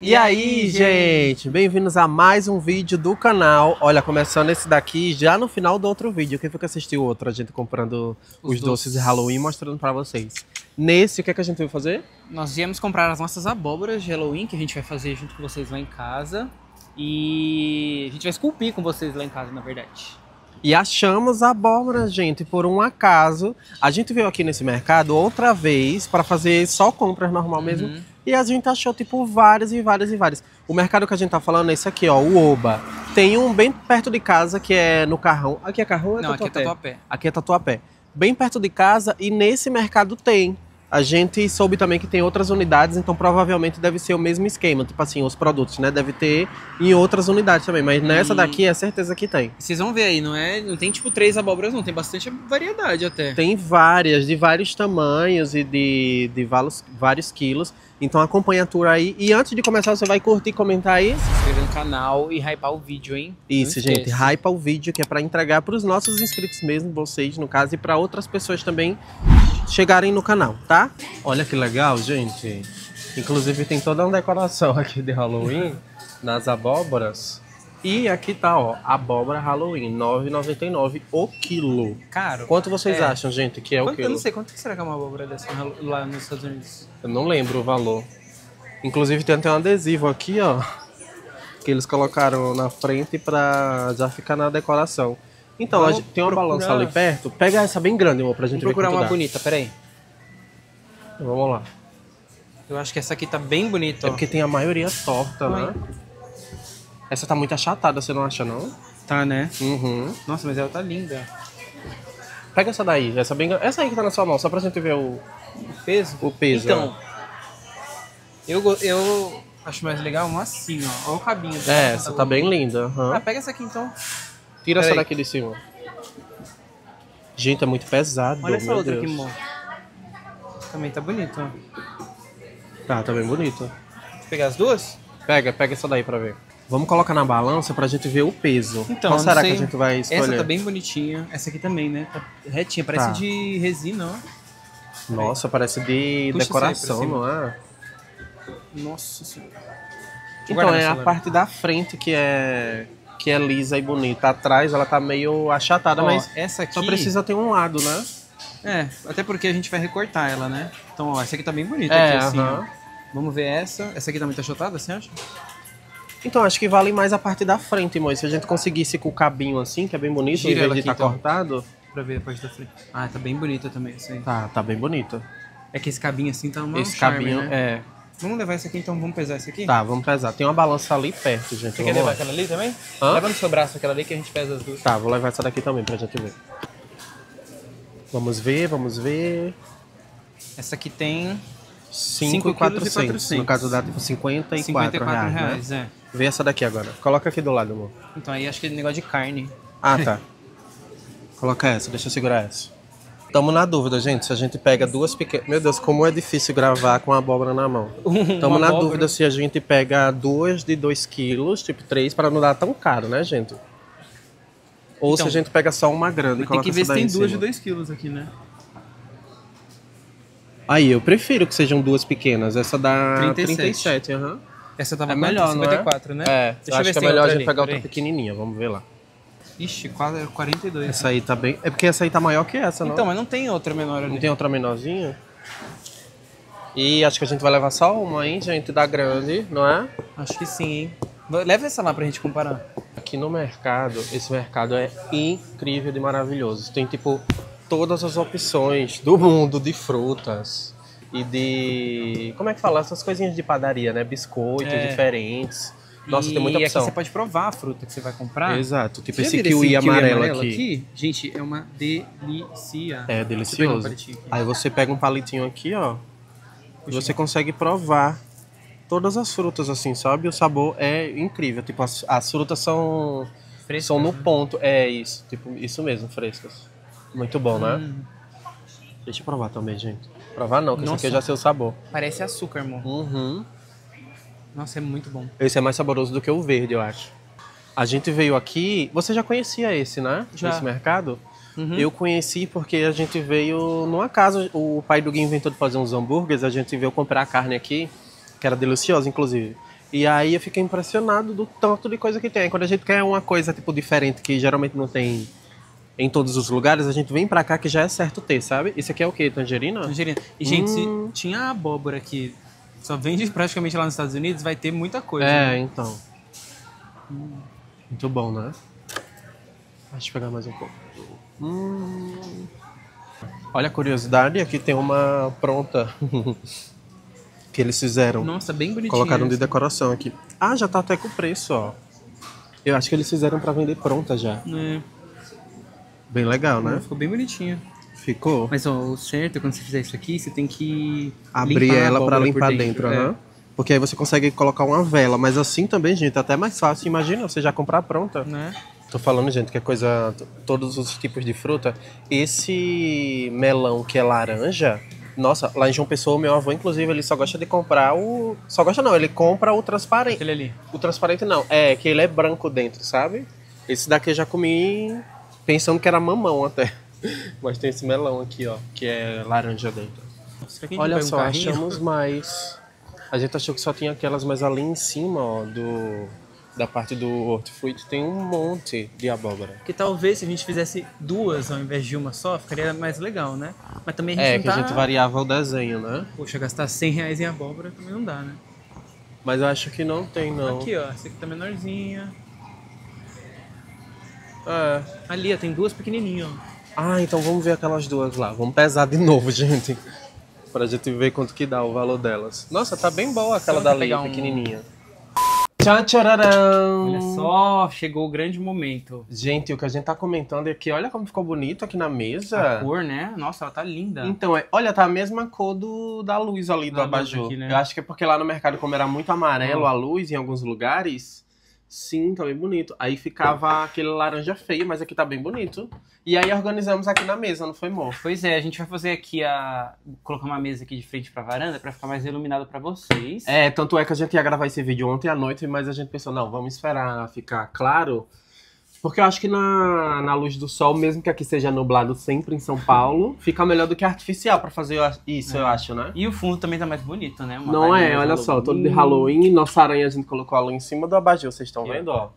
E aí, gente? Bem-vindos a mais um vídeo do canal. Olha, começando esse daqui já no final do outro vídeo. Quem foi que assistiu o outro? A gente comprando os, os doces de Halloween mostrando para vocês. Nesse, o que, é que a gente vai fazer? Nós viemos comprar as nossas abóboras de Halloween, que a gente vai fazer junto com vocês lá em casa. E a gente vai esculpir com vocês lá em casa, na verdade. E achamos a abóbora, gente, por um acaso. A gente veio aqui nesse mercado outra vez para fazer só compras normal uhum. mesmo. E a gente achou, tipo, várias e várias e várias. O mercado que a gente tá falando é esse aqui, ó, o Oba. Tem um bem perto de casa que é no Carrão. Aqui é Carrão ou é Não, aqui é Tatuapé. Aqui é Tatuapé. Bem perto de casa e nesse mercado tem. A gente soube também que tem outras unidades, então provavelmente deve ser o mesmo esquema, tipo assim, os produtos, né? Deve ter em outras unidades também, mas nessa e... daqui é certeza que tem. Vocês vão ver aí, não é? Não tem tipo três abóboras, não, tem bastante variedade até. Tem várias, de vários tamanhos e de, de vários, vários quilos. Então acompanha a tour aí. E antes de começar, você vai curtir, comentar aí. Se inscrever no canal e hypar o vídeo, hein? Isso, gente. Hypa o vídeo, que é para entregar para os nossos inscritos mesmo, vocês, no caso, e para outras pessoas também chegarem no canal, tá? Olha que legal, gente. Inclusive tem toda uma decoração aqui de Halloween nas abóboras. E aqui tá, ó, abóbora Halloween, 9,99 o quilo. Caro. Quanto vocês é. acham, gente, que é quanto, o quilo? Eu não sei, quanto será que é uma abóbora dessa lá nos Estados Unidos? Eu não lembro o valor. Inclusive tem até um adesivo aqui, ó, que eles colocaram na frente pra já ficar na decoração. Então, tem uma procurar... balança ali perto. Pega essa bem grande, amor, pra gente Vamos ver procurar uma dá. bonita, peraí. Vamos lá. Eu acho que essa aqui tá bem bonita, é ó. É porque tem a maioria torta, Ai. né? Essa tá muito achatada, você não acha, não? Tá, né? Uhum. Nossa, mas ela tá linda. Pega essa daí, essa bem... Essa aí que tá na sua mão, só pra gente ver o... O peso? O peso, Então, é. eu, eu acho mais legal uma assim, ó. Olha o cabinho dela. É, essa tá bem linda. Uhum. Ah, pega essa aqui, então. Tira Pera essa aí. daqui de cima. Gente, é muito pesado, Olha essa outra Deus. aqui, amor. Também tá bonito, ó. Tá, tá bem bonito. Pegar as duas? Pega, pega essa daí pra ver. Vamos colocar na balança pra gente ver o peso. Então, Qual será sei. que a gente vai escolher? Essa tá bem bonitinha. Essa aqui também, né? Tá retinha. Tá. Parece tá. de resina, ó. Nossa, parece de Puxa decoração, não é? Nossa senhora. Então, é a parte da frente que é que é lisa e bonita. Atrás ela tá meio achatada, ó, mas essa aqui... só precisa ter um lado, né? É, até porque a gente vai recortar ela, né? Então, ó, essa aqui tá bem bonita. É, aqui, assim, uh -huh. Vamos ver essa. Essa aqui tá muito achatada, você acha? Então, acho que vale mais a parte da frente, Moisés. Se a gente conseguisse com o cabinho assim, que é bem bonito, Gira em vez de estar tá então. cortado. Pra ver a parte da frente. Ah, tá bem bonita também isso aí. Tá, tá bem bonito. É que esse cabinho assim tá uma Esse charme, cabinho, né? é. Vamos levar esse aqui então, vamos pesar esse aqui? Tá, vamos pesar. Tem uma balança ali perto, gente. Você vamos quer levar lá. aquela ali também? Hã? Leva no seu braço aquela ali que a gente pesa as duas. Tá, vou levar essa daqui também pra gente ver. Vamos ver, vamos ver. Essa aqui tem 5 400, No caso dá tipo 54, 54 reais. reais né? é. Vê essa daqui agora. Coloca aqui do lado, amor. Então aí acho que é negócio de carne. Ah, tá. Coloca essa, deixa eu segurar essa. Tamo na dúvida, gente, se a gente pega duas pequenas. Meu Deus, como é difícil gravar com a abóbora na mão. Tamo na abóbora. dúvida se a gente pega duas de 2 quilos, tipo três, para não dar tão caro, né, gente? Ou então, se a gente pega só uma grande e coloca Tem que ver se tem duas de 2 quilos aqui, né? Aí, eu prefiro que sejam duas pequenas. Essa dá 37, 37 uhum. Essa tava é melhor, 54, não é? né? É, Deixa eu ver acho que é melhor a gente pegar outra aí. pequenininha, vamos ver lá. Ixi, 42. É essa aí tá bem... É porque essa aí tá maior que essa, não? Então, mas não tem outra menor ali. Não tem outra menorzinha? E acho que a gente vai levar só uma, hein, gente, da grande, não é? Acho que sim, hein? Leva essa lá pra gente comparar. Aqui no mercado, esse mercado é incrível e maravilhoso. Tem, tipo, todas as opções do mundo de frutas e de. Como é que fala? Essas coisinhas de padaria, né? Biscoitos é. diferentes. Nossa, e tem muita opção. aqui você pode provar a fruta que você vai comprar. Exato. Tipo esse kiwi, esse kiwi amarelo, amarelo aqui. aqui. Gente, é uma delícia. É delicioso. um Aí você pega um palitinho aqui, ó. e você consegue provar todas as frutas, assim, sabe? O sabor é incrível. Tipo, as, as frutas são... Frescas, são no né? ponto. É isso. Tipo, isso mesmo, frescas. Muito bom, né? Hum. Deixa eu provar também, gente. Provar não, porque esse aqui eu é já sei o sabor. Parece açúcar, amor. Uhum. Nossa, é muito bom. Esse é mais saboroso do que o verde, eu acho. A gente veio aqui. Você já conhecia esse, né? Já. Esse mercado? Uhum. Eu conheci porque a gente veio numa casa. O pai do Gui inventou de fazer uns hambúrgueres. A gente veio comprar a carne aqui, que era deliciosa, inclusive. E aí eu fiquei impressionado do tanto de coisa que tem. Quando a gente quer uma coisa tipo diferente que geralmente não tem em todos os lugares, a gente vem pra cá que já é certo ter, sabe? Isso aqui é o quê? Tangerina? Tangerina. E, gente, hum. tinha abóbora aqui. Só vende praticamente lá nos Estados Unidos, vai ter muita coisa. É, né? então. Muito bom, né? Deixa eu pegar mais um pouco. Hum. Olha a curiosidade, aqui tem uma pronta que eles fizeram. Nossa, bem bonitinho. Colocaram essa. de decoração aqui. Ah, já tá até com preço, ó. Eu acho que eles fizeram para vender pronta já. É. Bem legal, né? Ficou bem bonitinha. Ficou? Mas ó, o certo, é quando você fizer isso aqui, você tem que. Abrir ela para limpar dentro, dentro é. né? Porque aí você consegue colocar uma vela. Mas assim também, gente, é até mais fácil. Imagina você já comprar pronta. Né? Tô falando, gente, que é coisa. Todos os tipos de fruta. Esse melão que é laranja. Nossa, lá em João Pessoa, meu avô, inclusive, ele só gosta de comprar o. Só gosta não, ele compra o transparente. Aquele ali. O transparente não, é, que ele é branco dentro, sabe? Esse daqui eu já comi pensando que era mamão até. Mas tem esse melão aqui, ó, que é laranja dentro. Olha só, um achamos mais. A gente achou que só tinha aquelas, mas ali em cima, ó, do da parte do hortifruti tem um monte de abóbora. Que talvez se a gente fizesse duas ao invés de uma só, ficaria mais legal, né? Mas também a gente É, que tá... a gente variava o desenho, né? Poxa, gastar 100 reais em abóbora também não dá, né? Mas eu acho que não tem, não. Aqui, ó, essa aqui tá menorzinha. É. Ali, ó, tem duas pequenininhas. Ah, então vamos ver aquelas duas lá. Vamos pesar de novo, gente. pra gente ver quanto que dá o valor delas. Nossa, tá bem boa aquela da linha pequenininha. Tchau, tchararam. Olha só, chegou o grande momento. Gente, o que a gente tá comentando é que olha como ficou bonito aqui na mesa. A cor, né? Nossa, ela tá linda. Então, é, olha, tá a mesma cor do, da luz ali do ah, abajur. Aqui, né? Eu acho que é porque lá no mercado, como era muito amarelo hum. a luz em alguns lugares, Sim, tá bem bonito. Aí ficava aquele laranja feio, mas aqui tá bem bonito. E aí organizamos aqui na mesa, não foi, amor? Pois é, a gente vai fazer aqui a. colocar uma mesa aqui de frente pra varanda pra ficar mais iluminado pra vocês. É, tanto é que a gente ia gravar esse vídeo ontem à noite, mas a gente pensou, não, vamos esperar ficar claro porque eu acho que na, na luz do sol, mesmo que aqui seja nublado sempre em São Paulo, fica melhor do que artificial para fazer isso, é. eu acho, né? E o fundo também tá mais bonito, né? Uma Não é, olha só, todo de Halloween, nossa aranha a gente colocou ela em cima do abajur, vocês estão vendo, ó.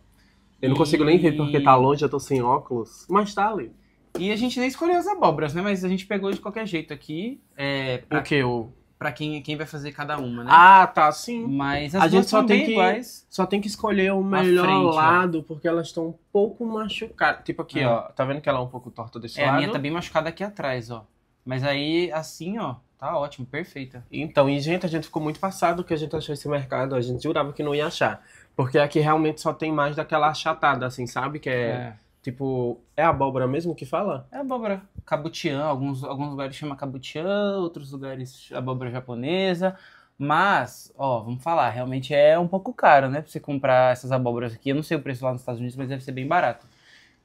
Eu não consigo nem ver porque tá longe, eu tô sem óculos. Mas tá ali. E a gente nem escolheu as abóboras, né? Mas a gente pegou de qualquer jeito aqui. É, pra... O que? O para quem, quem vai fazer cada uma, né? Ah, tá, sim. Mas a gente só tem que iguais. só tem que escolher o melhor frente, lado ó. porque elas estão um pouco machucadas. Tipo aqui, é. ó, tá vendo que ela é um pouco torta desse é, lado? É, a minha tá bem machucada aqui atrás, ó. Mas aí assim, ó, Tá ótimo, perfeita. Então, e gente, a gente ficou muito passado que a gente achou esse mercado. A gente jurava que não ia achar. Porque aqui realmente só tem mais daquela achatada, assim, sabe? Que é, é. tipo. É abóbora mesmo que fala? É abóbora. Cabutian, alguns, alguns lugares chama Cabutian, outros lugares abóbora japonesa. Mas, ó, vamos falar, realmente é um pouco caro, né? Pra você comprar essas abóboras aqui. Eu não sei o preço lá nos Estados Unidos, mas deve ser bem barato.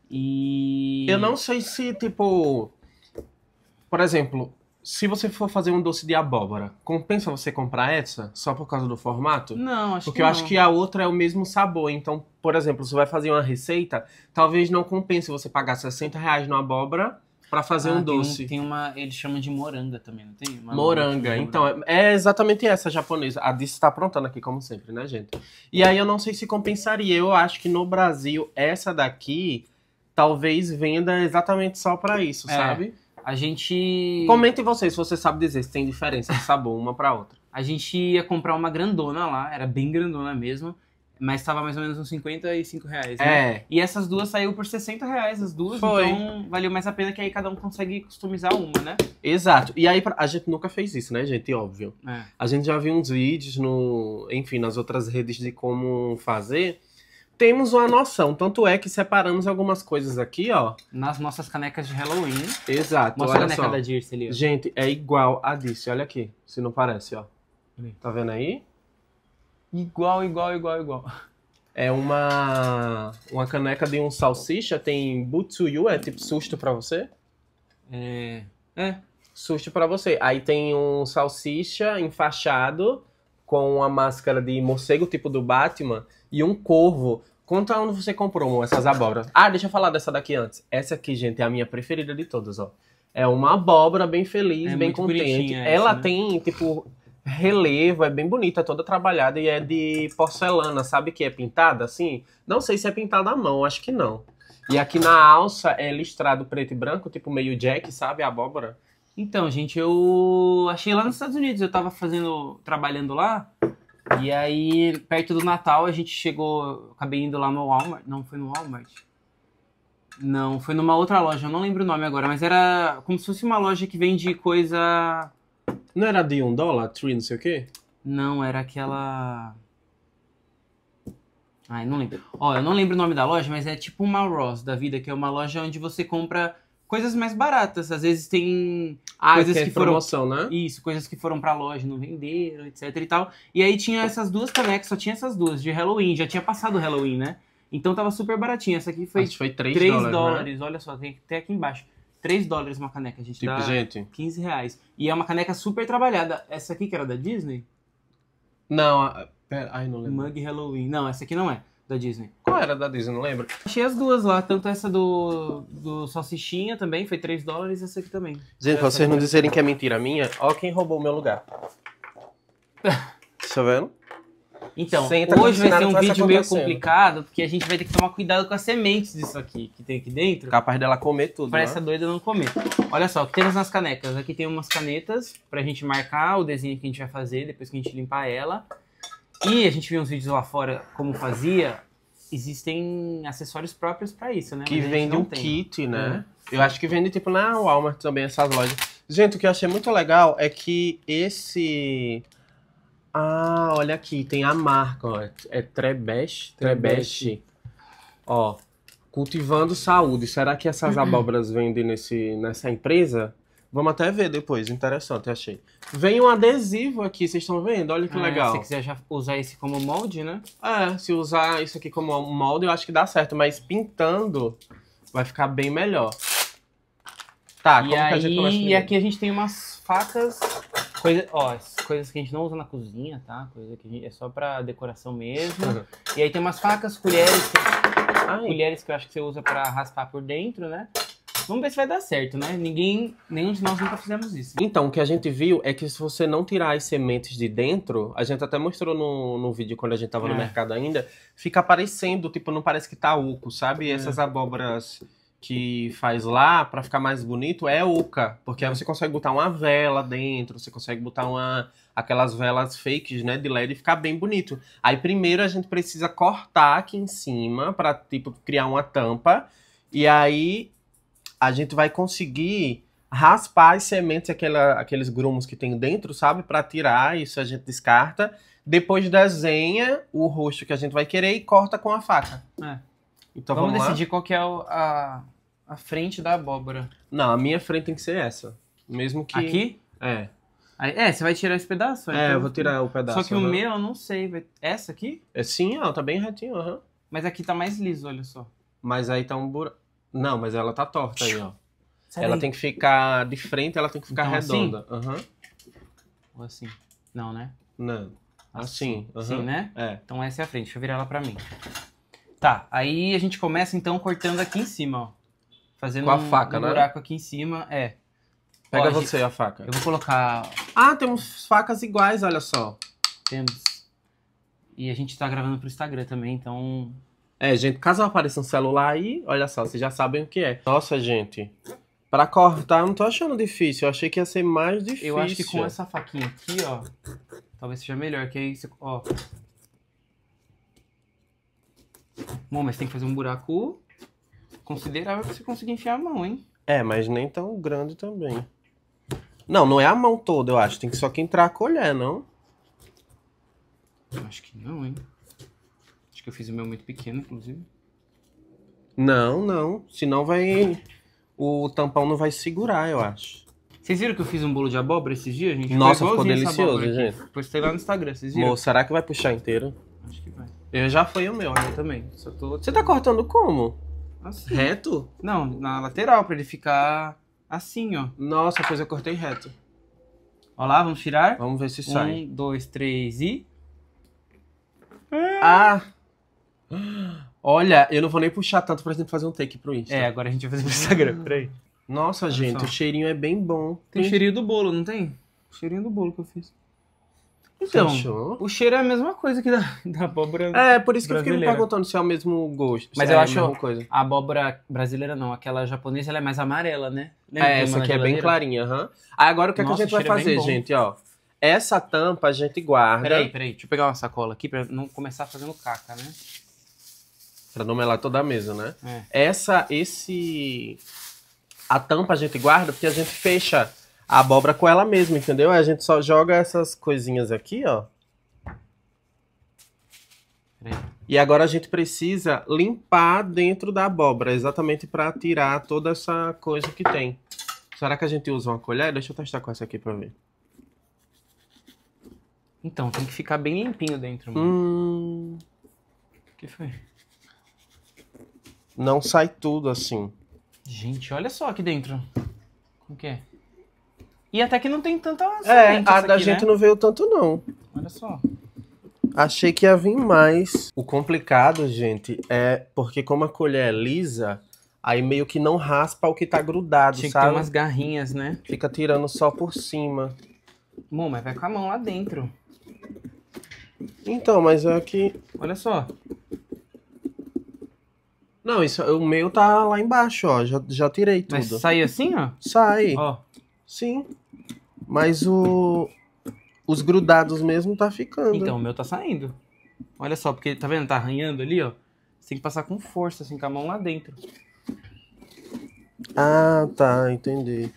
E. Eu não sei se, tipo. Por exemplo, se você for fazer um doce de abóbora, compensa você comprar essa só por causa do formato? Não, acho Porque que eu não. acho que a outra é o mesmo sabor. Então, por exemplo, você vai fazer uma receita, talvez não compense você pagar 60 reais na abóbora para fazer ah, um doce. Tem, tem, uma, eles chamam de moranga também, não tem? Uma moranga. Então, é, é exatamente essa japonesa. A Dice está aprontando aqui, como sempre, né, gente? E aí eu não sei se compensaria. Eu acho que no Brasil, essa daqui talvez venda exatamente só para isso, é, sabe? A gente. Comentem vocês se você sabe dizer se tem diferença de sabor uma para outra. A gente ia comprar uma grandona lá, era bem grandona mesmo. Mas estava mais ou menos uns 55 reais, né? É. E essas duas saiu por 60 reais, as duas. Foi. Então valeu mais a pena que aí cada um consegue customizar uma, né? Exato. E aí a gente nunca fez isso, né, gente? Óbvio. É. A gente já viu uns vídeos no, enfim, nas outras redes de como fazer. Temos uma noção, tanto é que separamos algumas coisas aqui, ó. Nas nossas canecas de Halloween. Exato. Mostra olha a caneca só. da Dirce ali. Ó. Gente, é igual a Dirce, olha aqui, se não parece, ó. Tá vendo aí? Igual, igual, igual, igual. É uma uma caneca de um salsicha, tem butsuyu, é tipo susto para você? É. É. Susto para você. Aí tem um salsicha enfaixado com a máscara de morcego tipo do Batman e um corvo. Conta onde você comprou essas abóboras. Ah, deixa eu falar dessa daqui antes. Essa aqui, gente, é a minha preferida de todas, ó. É uma abóbora bem feliz, é bem contente. Essa, Ela né? tem, tipo, relevo, é bem bonita, é toda trabalhada e é de porcelana, sabe que é pintada assim? Não sei se é pintada à mão, acho que não. E aqui na alça é listrado preto e branco, tipo meio jack, sabe? abóbora. Então, gente, eu achei lá nos Estados Unidos, eu tava fazendo, trabalhando lá, e aí perto do Natal a gente chegou, acabei indo lá no Walmart, não foi no Walmart. Não, foi numa outra loja, eu não lembro o nome agora, mas era como se fosse uma loja que vende coisa não era de um dólar? Tree, não sei o quê? Não, era aquela. Ai, não lembro. Ó, eu não lembro o nome da loja, mas é tipo uma Ross da vida, que é uma loja onde você compra coisas mais baratas. Às vezes tem ah, coisas que, é que foram promoção, né? Isso, coisas que foram para loja, não venderam, etc e tal. E aí tinha essas duas canecas, só tinha essas duas de Halloween, já tinha passado o Halloween, né? Então tava super baratinha. Essa aqui foi, Acho foi 3, 3 dólares. dólares. Né? Olha só, tem até aqui embaixo. 3 dólares uma caneca, a gente tipo, dá gente. 15 reais. E é uma caneca super trabalhada. Essa aqui que era da Disney? Não, pera, ai, não lembro. Mug Halloween. Não, essa aqui não é da Disney. Qual era da Disney? Não lembro. Achei as duas lá, tanto essa do, do Salsichinha também, foi 3 dólares, e essa aqui também. Gente, pra vocês não dizerem que é mentira minha, ó quem roubou o meu lugar. tá vendo? Então, Senta hoje vai ser um vídeo meio complicado, porque a gente vai ter que tomar cuidado com as sementes disso aqui, que tem aqui dentro. Capaz dela comer tudo. Parece né? doida não comer. Olha só, o que temos nas canecas? Aqui tem umas canetas pra gente marcar o desenho que a gente vai fazer depois que a gente limpar ela. E a gente viu uns vídeos lá fora como fazia. Existem acessórios próprios para isso, né? Que vende um tem. kit, né? Uhum. Eu acho que vende tipo na Walmart também essas lojas. Gente, o que eu achei muito legal é que esse ah, olha aqui, tem a marca, ó. É Trebesh. Trebesh. Ó, cultivando saúde. Será que essas uhum. abóboras vendem nesse, nessa empresa? Vamos até ver depois, interessante, achei. Vem um adesivo aqui, vocês estão vendo? Olha que é, legal. Se quiser já usar esse como molde, né? É, se usar isso aqui como molde, eu acho que dá certo, mas pintando vai ficar bem melhor. Tá, e como aí, que a gente começa? E aqui a gente tem umas facas, coisa, ó, coisas que a gente não usa na cozinha, tá? Coisa que gente, é só pra decoração mesmo. E aí tem umas facas, colheres. Que, colheres que eu acho que você usa pra raspar por dentro, né? Vamos ver se vai dar certo, né? Ninguém, nenhum de nós nunca fizemos isso. Então, o que a gente viu é que se você não tirar as sementes de dentro, a gente até mostrou no, no vídeo quando a gente tava é. no mercado ainda, fica aparecendo, tipo, não parece que tá oco, sabe? É. Essas abóboras que faz lá para ficar mais bonito é oca, porque aí você consegue botar uma vela dentro, você consegue botar uma aquelas velas fakes, né, de LED e ficar bem bonito. Aí primeiro a gente precisa cortar aqui em cima para tipo criar uma tampa e aí a gente vai conseguir raspar as sementes aquela, aqueles grumos que tem dentro, sabe, para tirar, isso a gente descarta. Depois desenha o rosto que a gente vai querer e corta com a faca. É. Então vamos, vamos decidir qual que é o, a, a frente da abóbora. Não, a minha frente tem que ser essa. Mesmo que. Aqui? É. Aí- É, você vai tirar esse pedaço? É, eu então, vou tirar o pedaço. Só que o meu eu não sei. vai- Essa aqui? É, sim, ela tá bem retinho, aham. Mas aqui tá mais liso, olha só. Mas aí tá um buraco. Não, mas ela tá torta aí, ó. Sai ela tem que ficar de frente, ela tem que ficar Então, assim? redonda. Aham. Ou assim. Não, né? Não. Assim, assim, aham. Sim, né? É. Então essa é a frente. Deixa eu virar ela pra mim. Tá, aí a gente começa então cortando aqui em cima, ó fazendo Com a faca, um, né? buraco aqui em cima. É. Pega Ó, você a faca. Eu vou colocar. Ah, temos facas iguais, olha só. Temos. E a gente tá gravando pro Instagram também, então. É, gente, caso apareça um celular aí, olha só, vocês já sabem o que é. Nossa, gente. Pra cortar, eu não tô achando difícil. Eu achei que ia ser mais difícil. Eu acho que com essa faquinha aqui, ó. Talvez seja melhor, que aí você. Ó. Bom, mas tem que fazer um buraco Considerável que você conseguir enfiar a mão, hein? É, mas nem tão grande também. Não, não é a mão toda, eu acho. Tem que só que entrar a colher, não? Acho que não, hein? Acho que eu fiz o meu muito pequeno, inclusive. Não, não. Senão vai. O tampão não vai segurar, eu acho. Vocês viram que eu fiz um bolo de abóbora esses dias, gente? Nossa, ficou delicioso, gente. Postei lá no Instagram, vocês viram? será que vai puxar inteiro? Acho que vai. Eu já foi o meu, eu né, também. Tô... Você tá cortando como? Assim. Reto? Não, na lateral, pra ele ficar assim, ó. Nossa, pois eu cortei reto. Olha lá, vamos tirar? Vamos ver se sai. Um, dois, três e. Ah! Olha, eu não vou nem puxar tanto pra gente fazer um take pro Insta. É, agora a gente vai fazer pro Instagram, peraí. Nossa, Olha gente, só. o cheirinho é bem bom. Tem, tem cheirinho do bolo, não tem? O cheirinho do bolo que eu fiz. Então, Fechou. o cheiro é a mesma coisa que da, da abóbora É, por isso que eu fiquei me perguntando se é o mesmo gosto. Mas eu é acho- a mesma coisa. A abóbora brasileira não, aquela japonesa ela é mais amarela, né? Lembra É, essa aqui é bem clarinha, aham. Aí agora o que, é que a gente vai é fazer, gente, ó? Essa tampa a gente guarda Peraí, peraí, deixa eu pegar uma sacola aqui pra não começar fazendo caca, né? pra não melar toda a mesa, né? É. Essa, esse... A tampa a gente guarda porque a gente fecha a abóbora com ela mesma, entendeu? A gente só joga essas coisinhas aqui, ó. E agora a gente precisa limpar dentro da abóbora, exatamente para tirar toda essa coisa que tem. Será que a gente usa uma colher? Deixa eu testar com essa aqui para ver. Então, tem que ficar bem limpinho dentro, mano. Hum... O que foi? Não sai tudo assim. Gente, olha só aqui dentro. Como que é? E até que não tem tanta. É, a da aqui, né? gente né? não veio tanto, não. Olha só. Achei que ia vir mais. O complicado, gente, é porque como a colher é lisa, aí meio que não raspa o que tá grudado, Tinha sabe? Tem umas garrinhas, né? Fica tirando só por cima. Bom, mas vai com a mão lá dentro. Então, mas é aqui. Olha só. Não, isso, o meu tá lá embaixo, ó. Já, já tirei tudo. Mas sai assim, ó? Sai. Ó. Sim. Mas o. Os grudados mesmo tá ficando. Então, o meu tá saindo. Olha só, porque tá vendo? Tá arranhando ali, ó. Você tem que passar com força, assim, com a mão lá dentro. Ah, tá, entendi.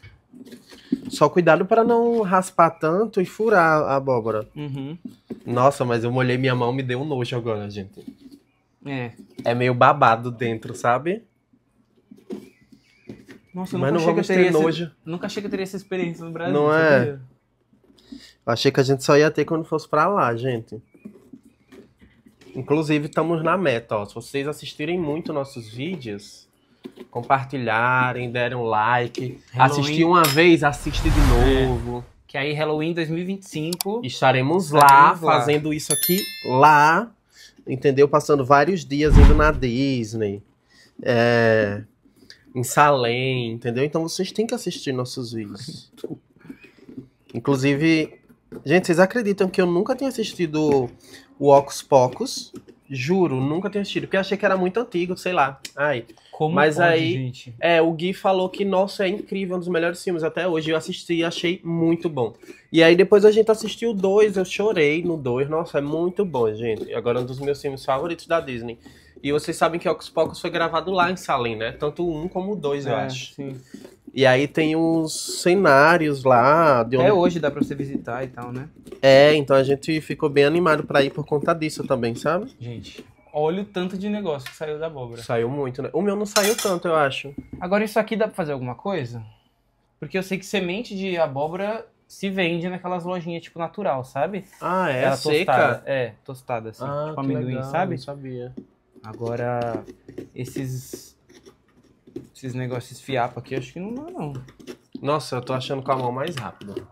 Só cuidado para não raspar tanto e furar a abóbora. Uhum. Nossa, mas eu molhei minha mão, me deu um nojo agora, gente. É. É meio babado dentro, sabe? Nossa, eu Mas nunca não vamos ter Esse, nunca achei que eu teria essa experiência no Brasil. Não é? Eu Achei que a gente só ia ter quando fosse pra lá, gente. Inclusive, estamos na meta, ó. Se vocês assistirem muito nossos vídeos, compartilharem, derem like, Halloween. assistir uma vez, assiste de novo. É. Que aí, Halloween 2025. Estaremos, estaremos lá, lá, fazendo isso aqui lá, entendeu? Passando vários dias indo na Disney. É, em Salem, entendeu? Então vocês têm que assistir nossos vídeos. Inclusive, gente, vocês acreditam que eu nunca tinha assistido o Ocus Pocus? Juro, nunca tinha assistido, porque achei que era muito antigo, sei lá. Ai. Como Mas pode, aí, gente? é, o Gui falou que nossa, é incrível, um dos melhores filmes até hoje. Eu assisti e achei muito bom. E aí depois a gente assistiu dois, eu chorei no dois. Nossa, é muito bom, gente. Agora é um dos meus filmes favoritos da Disney. E vocês sabem que Ocus Pocus foi gravado lá em Salem, né? Tanto um como dois, eu é, acho. Sim. E aí tem uns cenários lá. De onde... Até hoje dá pra você visitar e tal, né? É, então a gente ficou bem animado pra ir por conta disso também, sabe? Gente, olha o tanto de negócio que saiu da abóbora. Saiu muito, né? O meu não saiu tanto, eu acho. Agora, isso aqui dá pra fazer alguma coisa? Porque eu sei que semente de abóbora se vende naquelas lojinhas, tipo, natural, sabe? Ah, é? Ela seca? Tostada, é, tostada, assim. Ah, tipo amendoim, legal, sabe? Não sabia. Agora, esses. Esses negócios fiapo aqui, acho que não dá, não. Nossa, eu tô achando com a mão mais rápido.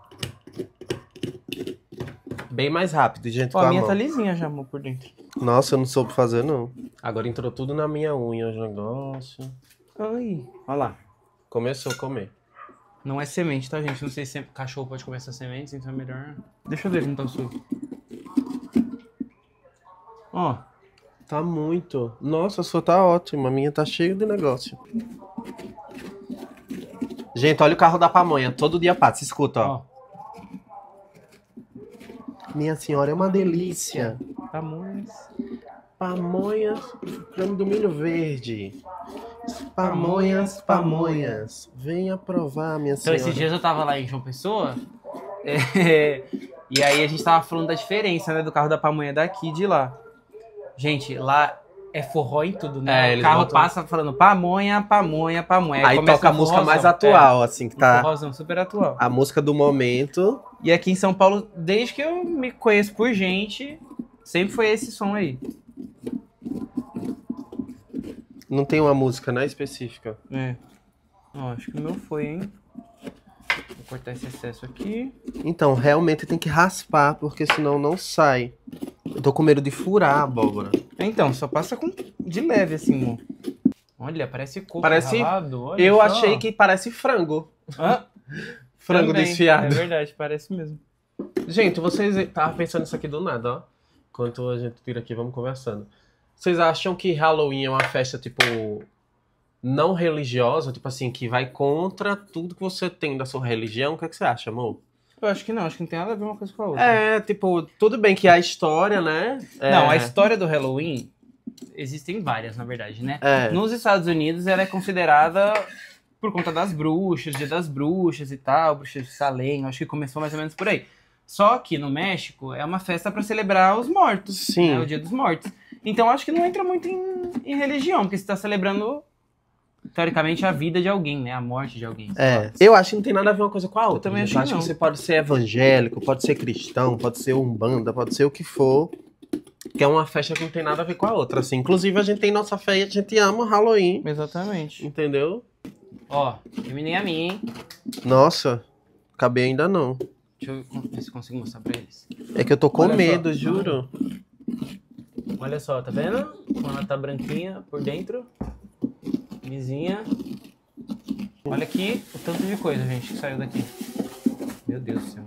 Bem mais rápido, gente. Ó, com a, minha mão. tá lisinha já, amor, por dentro. Nossa, eu não soube fazer, não. Agora entrou tudo na minha unha os negócios. Ai, olha lá. Começou a comer. Não é semente, tá, gente? Não sei se é- cachorro pode comer essas sementes, então é melhor. Deixa eu ver como tá o suco. Ó. Tá muito. Nossa, a sua tá ótima. A minha tá cheia de negócio. Gente, olha o carro da pamonha. Todo dia passa. Escuta, ó. Minha senhora, é uma delícia. Pamonhas. Pamonhas, creme do milho verde. Pamonhas, pamonhas. Venha provar, minha senhora. Então, esses dias eu tava lá em João Pessoa. É, e aí a gente tava falando da diferença, né? Do carro da pamonha daqui e de lá. Gente, lá é forró e tudo, né? É, o carro botam... passa falando pamonha, pamonha, pamonha. Aí, Aí toca a música mais é. atual, é, assim, que tá. Forrozão super atual. A música do momento. E aqui em São Paulo, desde que eu me conheço por gente, sempre foi esse som aí. Não tem uma música, né, específica. É. Ó, acho que o meu foi, hein? Vou cortar esse excesso aqui. Então, realmente tem que raspar, porque senão não sai. Eu tô com medo de furar a abóbora. Então, só passa com de leve, assim, amor. Olha, parece coco Parece. ralado, olha eu só. achei que parece frango. Hã? frango Também, É verdade, parece mesmo. Gente, vocês tava pensando isso aqui do nada, ó. Enquanto a gente tira aqui, vamos conversando. Vocês acham que Halloween é uma festa tipo não religiosa, tipo assim, que vai contra tudo que você tem da sua religião? O que, é que você acha, amor? Eu acho que não, acho que não tem nada a ver uma coisa com a outra. É, tipo, tudo bem que a história, né? É... Não, a história do Halloween, existem várias, na verdade, né? É. Nos Estados Unidos ela é considerada por conta das bruxas, dia das bruxas e tal, bruxas de Salem, acho que começou mais ou menos por aí. Só que no México é uma festa para celebrar os mortos, Sim. Né, o Dia dos Mortos. Então acho que não entra muito em, em religião, porque você está celebrando teoricamente, a vida de alguém, né? A morte de alguém. É, eu acho que não tem nada a ver uma coisa com a outra. Eu também acho, eu acho que, que você pode ser evangélico, pode ser cristão, pode ser umbanda, pode ser o que for. Que é uma festa que não tem nada a ver com a outra, assim. Inclusive, a gente tem nossa fé e a gente ama Halloween. Exatamente. Entendeu? Ó, terminei a minha, hein? Nossa, acabei ainda não. Deixa eu ver se consigo mostrar pra eles. É que eu tô com Olha medo, só. juro. Olha só, tá vendo? Como ela tá branquinha por dentro vizinha. Olha aqui o tanto de coisa, gente, que saiu daqui. Meu Deus do céu.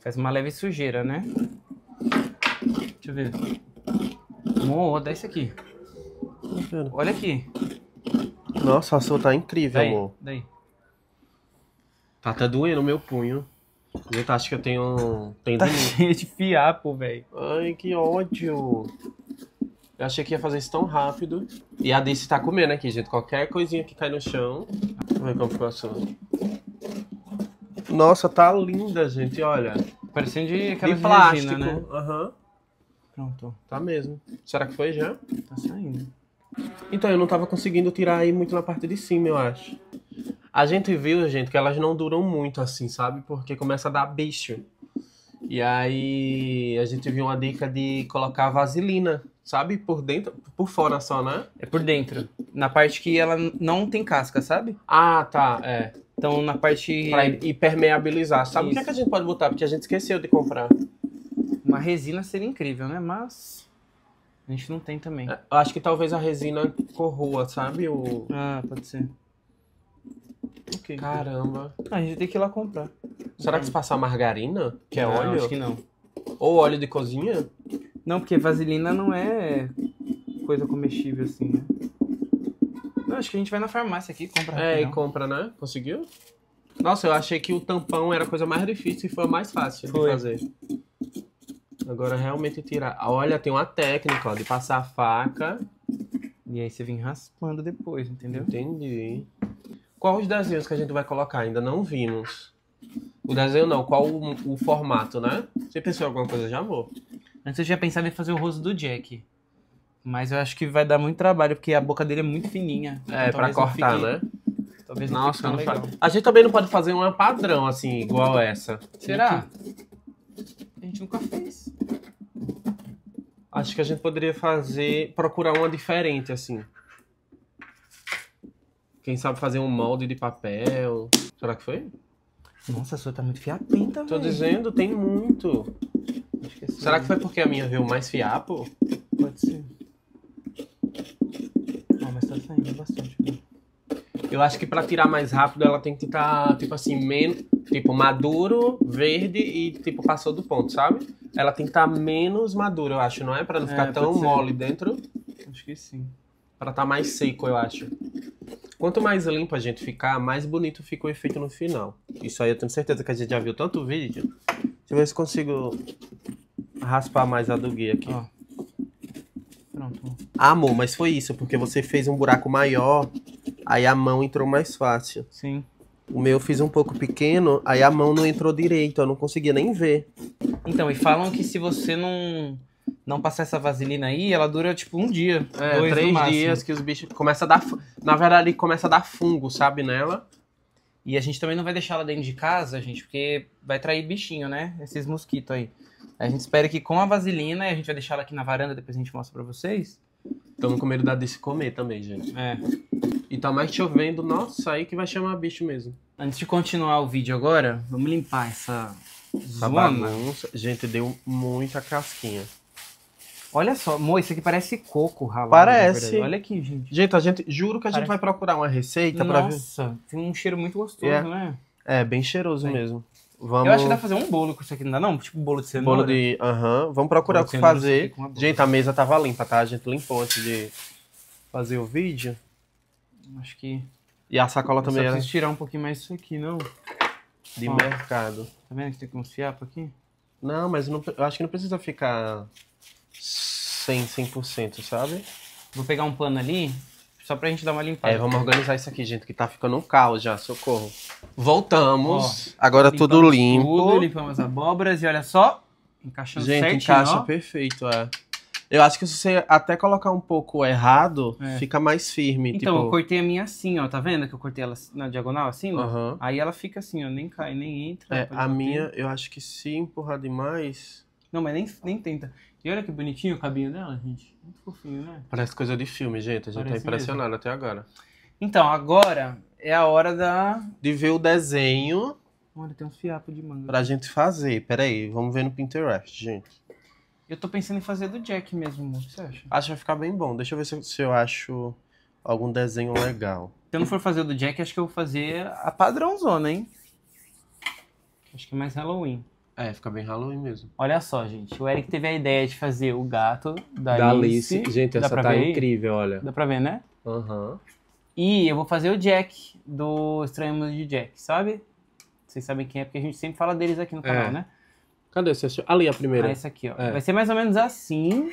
Faz uma leve sujeira, né? Deixa eu ver. Amor, dá isso aqui. Olha aqui. Nossa, a sua tá incrível, daí, amor. Daí. Tá até doendo o meu punho. Eu acho que eu tenho. tenho tá cheio de fiapo, velho. Ai, que ódio. Eu achei que ia fazer isso tão rápido. E a Daisy tá comendo aqui, gente. Qualquer coisinha que cai no chão. Vamos ver como ficou a sua. Nossa, tá linda, gente. Olha. Parecendo de aquela de plástico. né? Uhum. Pronto. Tá mesmo. Será que foi já? Tá saindo. Então, eu não tava conseguindo tirar aí muito na parte de cima, eu acho. A gente viu, gente, que elas não duram muito assim, sabe? Porque começa a dar bicho. E aí a gente viu uma dica de colocar vaselina sabe? Por dentro, por fora só, né? É por dentro. Na parte que ela não tem casca, sabe? Ah, tá, é. Então na parte. Pra impermeabilizar. Sabe o que, é que a gente pode botar? Porque a gente esqueceu de comprar. Uma resina seria incrível, né? Mas. A gente não tem também. É, acho que talvez a resina corroa, sabe? O... Ah, pode ser. Okay. Caramba. Ah, a gente tem que ir lá comprar. Será que se passar margarina? Que é não, óleo? Acho que não. Ou óleo de cozinha? Não, porque vaselina não é coisa comestível assim, né? Não, acho que a gente vai na farmácia aqui e compra. É, e compra, né? Conseguiu? Nossa, eu achei que o tampão era a coisa mais difícil e foi a mais fácil foi. de fazer. Agora realmente tirar. Ah, olha, tem uma técnica, ó, de passar a faca. E aí você vem raspando depois, entendeu? Entendi. Qual os desenhos que a gente vai colocar? Ainda não vimos. O desenho não, qual o, o formato, né? Você pensou em alguma coisa já, vou. Antes eu tinha pensado em fazer o rosto do Jack. Mas eu acho que vai dar muito trabalho, porque a boca dele é muito fininha. É, então pra cortar, fique... né? Talvez não Nossa, não legal. Faz... A gente também não pode fazer uma padrão, assim, igual essa. Será? A gente nunca fez. Acho que a gente poderia fazer. procurar uma diferente, assim. Quem sabe fazer um molde de papel. Será que foi? Nossa, a sua tá muito fiapenta, Tô dizendo, tem muito. Será que foi porque a minha veio mais fiapo? Pode ser. Ah, mas tá saindo bastante. Né? Eu acho que pra tirar mais rápido ela tem que estar, tá, tipo assim, menos. Tipo, maduro, verde e, tipo, passou do ponto, sabe? Ela tem que estar tá menos madura, eu acho, não é? Pra não é, ficar tão mole dentro. Acho que sim. Pra estar tá mais seco, eu acho. Quanto mais limpo a gente ficar, mais bonito fica o efeito no final. Isso aí eu tenho certeza que a gente já viu tanto vídeo. Deixa eu ver se consigo raspar mais a do guia aqui. Ó. Pronto. Ah, amor, mas foi isso, porque você fez um buraco maior, aí a mão entrou mais fácil. Sim. O meu eu fiz um pouco pequeno, aí a mão não entrou direito, eu não conseguia nem ver. Então, e falam que se você não não passar essa vaselina aí, ela dura tipo um dia. É, dois três dias que os bichos começa a dar. Na verdade, começa a dar fungo, sabe, nela. E a gente também não vai deixar ela dentro de casa, gente, porque vai trair bichinho, né? Esses mosquitos aí. A gente espera que com a vaselina, e a gente vai deixar ela aqui na varanda, depois a gente mostra pra vocês. Estamos com medo da de se comer também, gente. É. E tá mais chovendo, nossa, aí que vai chamar bicho mesmo. Antes de continuar o vídeo agora, vamos limpar essa, essa bagunça. Gente, deu muita casquinha. Olha só, amor, isso aqui parece coco ralado. Parece. Olha aqui, gente. Gente, a gente, juro que a parece... gente vai procurar uma receita para ver. Nossa, tem um cheiro muito gostoso, é. né? É, bem cheiroso é. mesmo. Vamos... Eu acho que dá pra fazer um bolo com isso aqui, não dá não? Tipo bolo de cenoura. Bolo de... Aham. Uhum. Vamos procurar o que fazer. Gente, a mesa tava limpa, tá? A gente limpou antes de fazer o vídeo. Acho que... E a sacola eu também era... preciso tirar um pouquinho mais isso aqui, não? De Ó, mercado. Tá vendo que tem que uns fiapos aqui? Não, mas não, eu acho que não precisa ficar 100, 100%, sabe? Vou pegar um pano ali só pra gente dar uma limpada. É, vamos organizar isso aqui, gente, que tá ficando um caos já, socorro. Voltamos. Ó, agora tudo limpo. Tudo, limpamos abóboras e olha só, encaixando gente, certinho. Gente, encaixa perfeito, é. Eu acho que se você até colocar um pouco errado, é. fica mais firme. Então, tipo... eu cortei a minha assim, ó. Tá vendo que eu cortei ela na diagonal, assim? Uhum. Aí ela fica assim, ó. Nem cai, nem entra. É, a minha, eu acho que se empurrar demais... Não, mas nem, nem tenta. E olha que bonitinho o cabinho dela, gente. Muito fofinho, né? Parece coisa de filme, gente. A gente tá Parece tá impressionado mesmo. até agora. Então, agora é a hora da. De ver o desenho. Olha, tem um fiapo de manga. Pra gente fazer. Pera aí, vamos ver no Pinterest, gente. Eu tô pensando em fazer do Jack mesmo, amor. O que você acha? Acho que vai ficar bem bom. Deixa eu ver se, se eu acho algum desenho legal. Se eu não for fazer do Jack, acho que eu vou fazer a padrãozona, hein? Acho que é mais Halloween. É, fica bem Halloween mesmo. Olha só, gente. O Eric teve a ideia de fazer o gato da, da Alice. Alice. Gente, Dá essa tá ver? incrível, olha. Dá pra ver, né? Aham. Uhum. E eu vou fazer o Jack do Estranho Mundo de Jack, sabe? Vocês sabem quem é, porque a gente sempre fala deles aqui no é. canal, é. né? Cadê? esse? Ali a primeira. Ah, essa aqui, ó. É. Vai ser mais ou menos assim.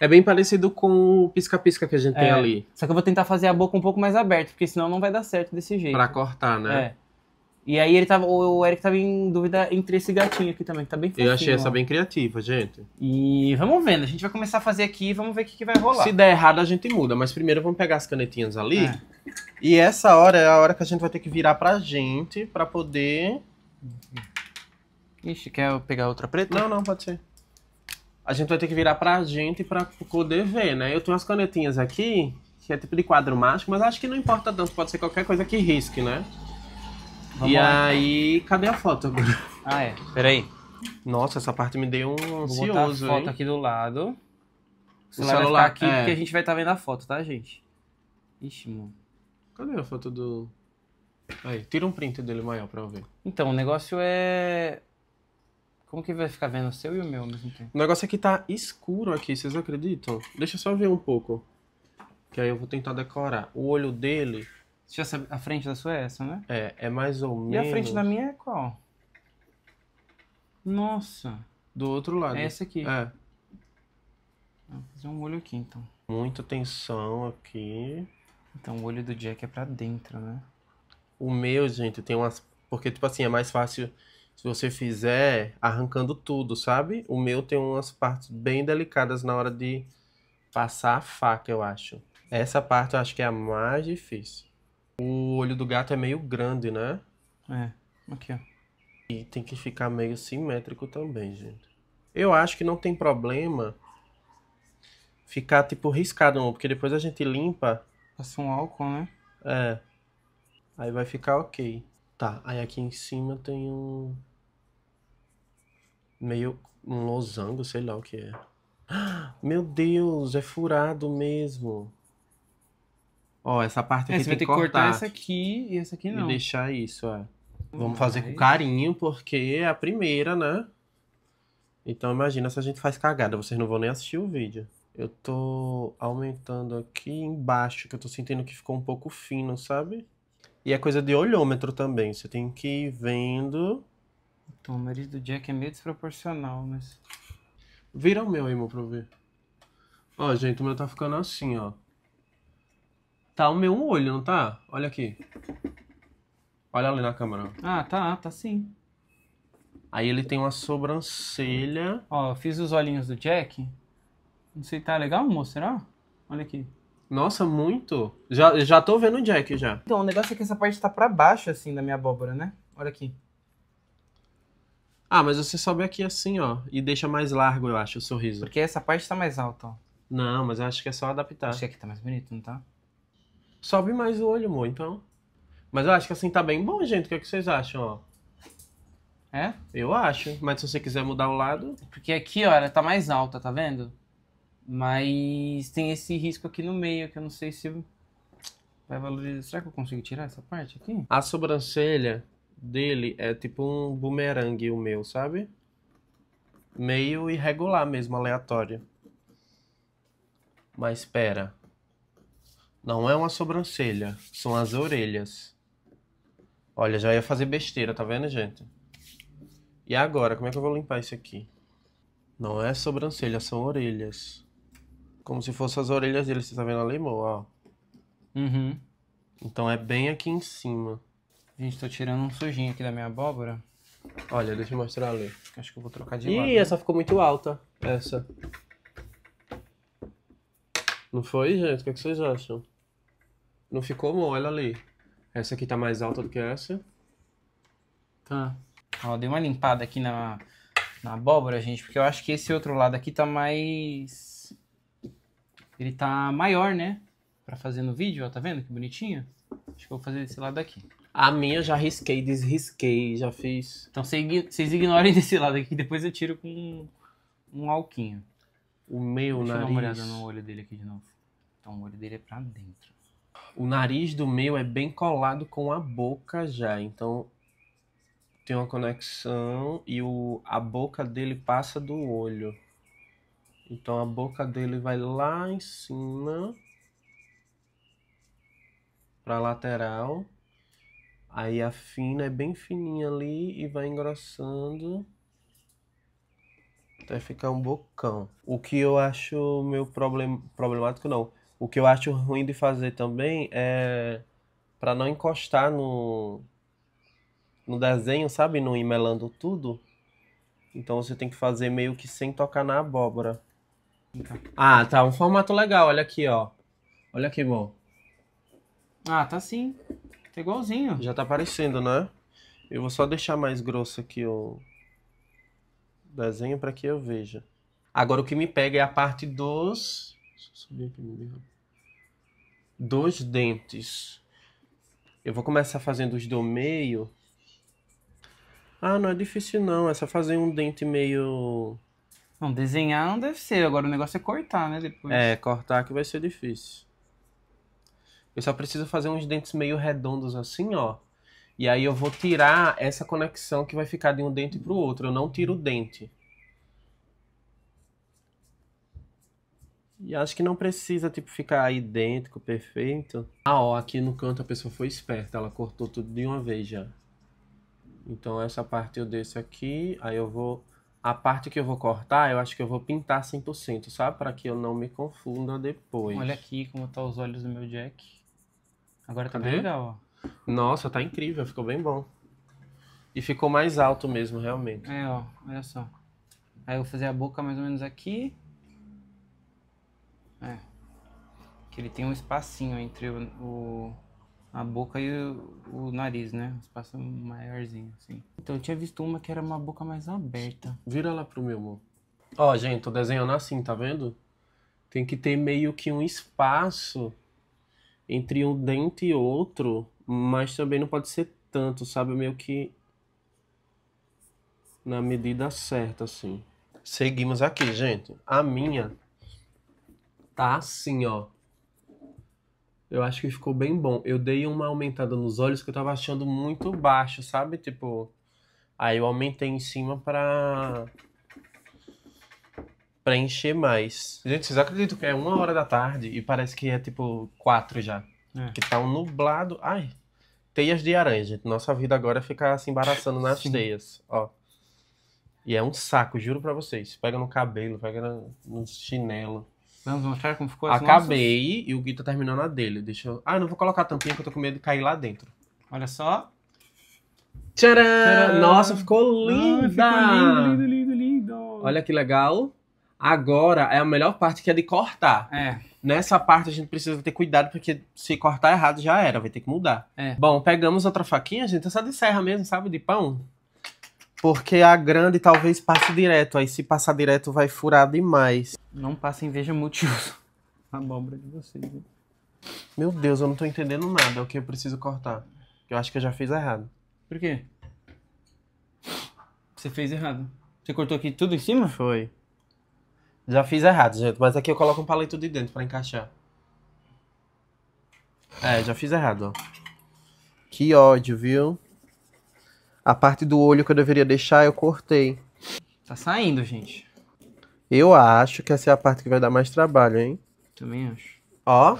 É bem parecido com o pisca-pisca que a gente é. tem ali. Só que eu vou tentar fazer a boca um pouco mais aberta, porque senão não vai dar certo desse jeito. Pra cortar, né? É. E aí ele tava, o Eric tava em dúvida entre esse gatinho aqui também, que tá bem fofinho. Eu achei essa bem criativa, gente. E vamos vendo, a gente vai começar a fazer aqui e vamos ver o que, que vai rolar. Se der errado, a gente muda, mas primeiro vamos pegar as canetinhas ali. É. E essa hora é a hora que a gente vai ter que virar pra gente pra poder. Ixi, quer pegar outra preta? Não, não, pode ser. A gente vai ter que virar pra gente pra poder ver, né? Eu tenho as canetinhas aqui, que é tipo de quadro mágico, mas acho que não importa tanto, pode ser qualquer coisa que risque, né? Vamos e lá. Então. aí, cadê a foto agora? Ah, é. Peraí. Nossa, essa parte me deu um Vou botar a foto hein? aqui do lado. O celular, celular, vai ficar aqui é. porque a gente vai estar tá vendo a foto, tá, gente? Ixi, mano. Cadê a foto do... Aí, tira um print dele maior pra eu ver. Então, o negócio é... Como que vai ficar vendo o seu e o meu ao mesmo tempo? O negócio é que tá escuro aqui, vocês acreditam? Deixa eu só ver um pouco. Que aí eu vou tentar decorar. O olho dele já sabe, a frente da sua é essa, né? É, é mais ou menos. E a frente da minha é qual? Nossa. Do outro lado. É essa aqui. É. Vou fazer um olho aqui, então. Muita tensão aqui. Então, o olho do Jack é pra dentro, né? O meu, gente, tem umas... Porque, tipo assim, é mais fácil se você fizer arrancando tudo, sabe? O meu tem umas partes bem delicadas na hora de passar a faca, eu acho. Essa parte eu acho que é a mais difícil. O olho do gato é meio grande, né? É, aqui, ó. E tem que ficar meio simétrico também, gente. Eu acho que não tem problema ficar, tipo, riscado, não, porque depois a gente limpa. Passa um álcool, né? É. Aí vai ficar ok. Tá, aí aqui em cima tem um. Meio. Um losango, sei lá o que é. Meu Deus, é furado mesmo. Ó, essa parte é, aqui é, tem que cortar. Você vai ter que cortar essa aqui e essa aqui não. E deixar isso, ó. É. Vamos fazer com carinho, porque é a primeira, né? Então imagina se a gente faz cagada, vocês não vão nem assistir o vídeo. Eu tô aumentando aqui embaixo, que eu tô sentindo que ficou um pouco fino, sabe? E é coisa de olhômetro também, você tem que ir vendo. Então, o nariz do Jack é meio desproporcional, mas... Vira o meu aí, meu, pra eu ver. Ó, gente, o meu tá ficando assim, ó. Tá o meu olho, não tá? Olha aqui. Olha ali na câmera. Ah, tá, tá sim. Aí ele tem uma sobrancelha. Ó, fiz os olhinhos do Jack. Não sei, tá legal, moço? Será? Olha aqui. Nossa, muito. Já, já tô vendo o Jack já. Então, o negócio é que essa parte tá pra baixo, assim, da minha abóbora, né? Olha aqui. Ah, mas você sobe aqui assim, ó. E deixa mais largo, eu acho, o sorriso. Porque essa parte tá mais alta, ó. Não, mas eu acho que é só adaptar. Acho que tá mais bonito, não tá? Sobe mais o olho, amor, então. Mas eu acho que assim tá bem bom, gente. O que, é que vocês acham, ó? É? Eu acho. Mas se você quiser mudar o lado. Porque aqui, ó, ela tá mais alta, tá vendo? Mas tem esse risco aqui no meio que eu não sei se vai valorizar. Será que eu consigo tirar essa parte aqui? A sobrancelha dele é tipo um bumerangue, o meu, sabe? Meio irregular mesmo, aleatório. Mas espera. Não é uma sobrancelha, são as orelhas. Olha, já ia fazer besteira, tá vendo, gente? E agora, como é que eu vou limpar isso aqui? Não é sobrancelha, são orelhas. Como se fossem as orelhas dele, você tá vendo a lemoa, ó. Uhum. Então é bem aqui em cima. Gente, tô tirando um sujinho aqui da minha abóbora. Olha, deixa eu mostrar ali. Acho que eu vou trocar de Ih, lado. Ih, essa ficou muito alta. Essa. Não foi, gente? O que, é que vocês acham? Não ficou bom, olha ali. Essa aqui tá mais alta do que essa. Tá. Ó, dei uma limpada aqui na, na abóbora, gente, porque eu acho que esse outro lado aqui tá mais... Ele tá maior, né? Pra fazer no vídeo, ó, tá vendo que bonitinho? Acho que eu vou fazer desse lado aqui. A minha já risquei, desrisquei, já fiz. Então vocês ignorem desse lado aqui, depois eu tiro com um alquinho. O meu Deixa nariz. Deixa eu dar uma olhada no olho dele aqui de novo. Então o olho dele é pra dentro. O nariz do meu é bem colado com a boca já, então tem uma conexão e o, a boca dele passa do olho. Então a boca dele vai lá em cima para lateral. Aí a fina é bem fininha ali e vai engrossando vai é ficar um bocão. O que eu acho meu problem... problemático não. O que eu acho ruim de fazer também é para não encostar no no desenho, sabe, não ir melando tudo. Então você tem que fazer meio que sem tocar na abóbora. Ah, tá um formato legal, olha aqui, ó. Olha que bom. Ah, tá sim. Tá igualzinho. Já tá aparecendo, né? Eu vou só deixar mais grosso aqui o Desenho para que eu veja. Agora o que me pega é a parte dos. Subir aqui no Dos dentes. Eu vou começar fazendo os do meio. Ah, não é difícil não. É só fazer um dente meio. Não, desenhar não deve ser. Agora o negócio é cortar, né? Depois. É, cortar que vai ser difícil. Eu só preciso fazer uns dentes meio redondos assim, ó. E aí eu vou tirar essa conexão que vai ficar de um dente para o outro. Eu não tiro o dente. E acho que não precisa, tipo, ficar idêntico, perfeito. Ah, ó, aqui no canto a pessoa foi esperta. Ela cortou tudo de uma vez já. Então essa parte eu desço aqui, aí eu vou... A parte que eu vou cortar, eu acho que eu vou pintar 100%, sabe? Para que eu não me confunda depois. Olha aqui como tá os olhos do meu Jack. Agora tá Cadê? bem legal, ó. Nossa, tá incrível, ficou bem bom. E ficou mais alto mesmo, realmente. É, ó, olha só. Aí eu vou fazer a boca mais ou menos aqui. É. Que ele tem um espacinho entre o, o a boca e o, o, nariz, né? Um espaço maiorzinho, assim. Então eu tinha visto uma que era uma boca mais aberta. Vira lá pro meu amor. Ó, gente, tô desenhando é assim, tá vendo? Tem que ter meio que um espaço entre um dente e outro mas também não pode ser tanto, sabe? Meio que na medida certa, assim. Seguimos aqui, gente. A minha tá assim, ó. Eu acho que ficou bem bom. Eu dei uma aumentada nos olhos que eu tava achando muito baixo, sabe? Tipo, aí eu aumentei em cima pra preencher mais. Gente, vocês acreditam que é uma hora da tarde e parece que é tipo quatro já? É. Que tá um nublado. Ai, Teias de aranha, gente. Nossa vida agora é ficar se embaraçando nas Sim. teias, ó. E é um saco, juro pra vocês. Pega no cabelo, pega no, chinelo. Vamos mostrar como ficou assim. Acabei e o Gui tá terminando a dele. Deixa eu... Ah, eu não vou colocar a tampinha que eu tô com medo de cair lá dentro. Olha só. Tcharam! Tcharam! Nossa, ficou linda! Ah, ficou lindo, lindo, lindo, lindo. Olha que legal. Agora é a melhor parte que é de cortar. É nessa parte a gente precisa ter cuidado, porque se cortar errado já era, vai ter que mudar. É. Bom, pegamos outra faquinha, gente, essa de serra mesmo, sabe? De pão. Porque a grande talvez passe direto, aí se passar direto vai furar demais. Não passa inveja multiuso. A abóbora de vocês. Hein? Meu Deus, eu não tô entendendo nada, é o que eu preciso cortar. Eu acho que eu já fiz errado. Por quê? Você fez errado. Você cortou aqui tudo em cima? Foi. Já fiz errado, gente, mas aqui eu coloco um palito de dentro pra encaixar. É, já fiz errado, ó. Que ódio, viu? A parte do olho que eu deveria deixar, eu cortei. Tá saindo, gente. Eu acho que essa é a parte que vai dar mais trabalho, hein? Também acho. Ó.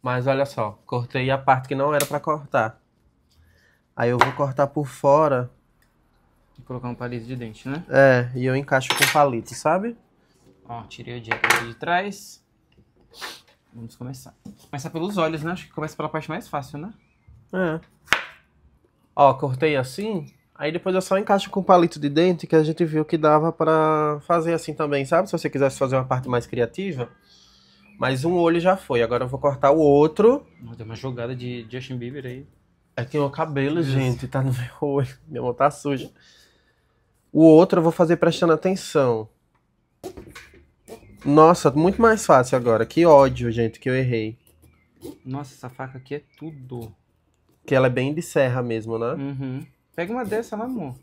Mas olha só, cortei a parte que não era pra cortar. Aí eu vou cortar por fora e colocar um palito de dente, né? É, e eu encaixo com palito, sabe? Ó, tirei o dia aqui de trás. Vamos começar. Começar pelos olhos, né? Acho que começa pela parte mais fácil, né? É. Ó, cortei assim. Aí depois eu só encaixo com palito de dente que a gente viu que dava pra fazer assim também, sabe? Se você quisesse fazer uma parte mais criativa. Mas um olho já foi, agora eu vou cortar o outro. Deu uma jogada de Justin Bieber aí. É que meu cabelo, gente, tá no meu olho. Minha mão tá suja. O outro eu vou fazer prestando atenção. Nossa, muito mais fácil agora. Que ódio, gente, que eu errei. Nossa, essa faca aqui é tudo. Que ela é bem de serra mesmo, né? Uhum. Pega uma dessa, lá, né, amor?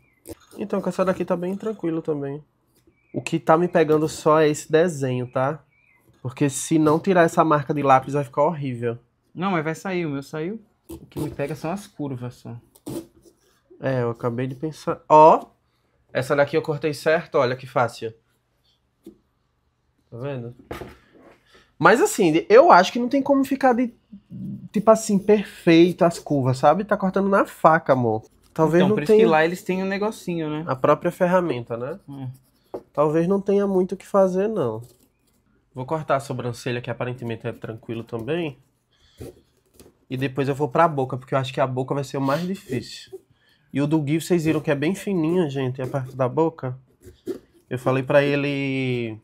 Então, com essa daqui tá bem tranquilo também. O que tá me pegando só é esse desenho, tá? Porque se não tirar essa marca de lápis vai ficar horrível. Não, mas vai sair, o meu saiu. O que me pega são as curvas só. É, eu acabei de pensar. Ó, essa daqui eu cortei certo, olha que fácil. Tá vendo? Mas assim, eu acho que não tem como ficar de. Tipo assim, perfeito as curvas, sabe? Tá cortando na faca, amor. Talvez então, não por tenha... isso que lá eles têm um negocinho, né? A própria ferramenta, né? Hum. Talvez não tenha muito o que fazer, não. Vou cortar a sobrancelha, que aparentemente é tranquilo também. E depois eu vou pra boca, porque eu acho que a boca vai ser o mais difícil. E o do Gui, vocês viram que é bem fininho, gente, a parte da boca. Eu falei para ele